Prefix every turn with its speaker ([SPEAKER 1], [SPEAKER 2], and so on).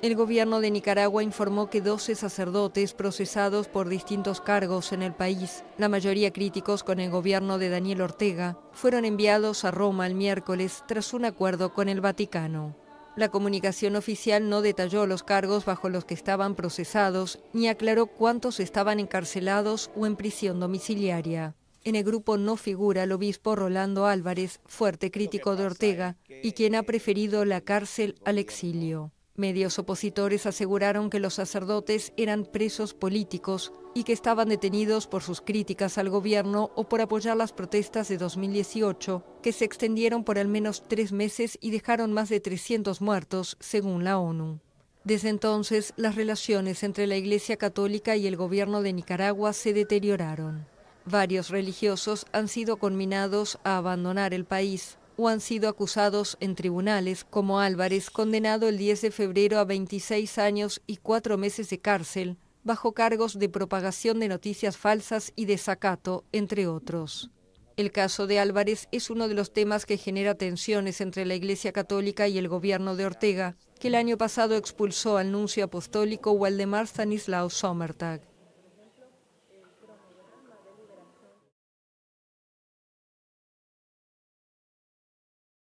[SPEAKER 1] El gobierno de Nicaragua informó que 12 sacerdotes procesados por distintos cargos en el país, la mayoría críticos con el gobierno de Daniel Ortega, fueron enviados a Roma el miércoles tras un acuerdo con el Vaticano. La comunicación oficial no detalló los cargos bajo los que estaban procesados ni aclaró cuántos estaban encarcelados o en prisión domiciliaria. En el grupo no figura el obispo Rolando Álvarez, fuerte crítico de Ortega, y quien ha preferido la cárcel al exilio. Medios opositores aseguraron que los sacerdotes eran presos políticos y que estaban detenidos por sus críticas al gobierno o por apoyar las protestas de 2018, que se extendieron por al menos tres meses y dejaron más de 300 muertos, según la ONU. Desde entonces, las relaciones entre la Iglesia Católica y el gobierno de Nicaragua se deterioraron. Varios religiosos han sido conminados a abandonar el país o han sido acusados en tribunales, como Álvarez, condenado el 10 de febrero a 26 años y cuatro meses de cárcel, bajo cargos de propagación de noticias falsas y desacato, entre otros. El caso de Álvarez es uno de los temas que genera tensiones entre la Iglesia Católica y el gobierno de Ortega, que el año pasado expulsó al nuncio apostólico Waldemar Stanislao Sommertag.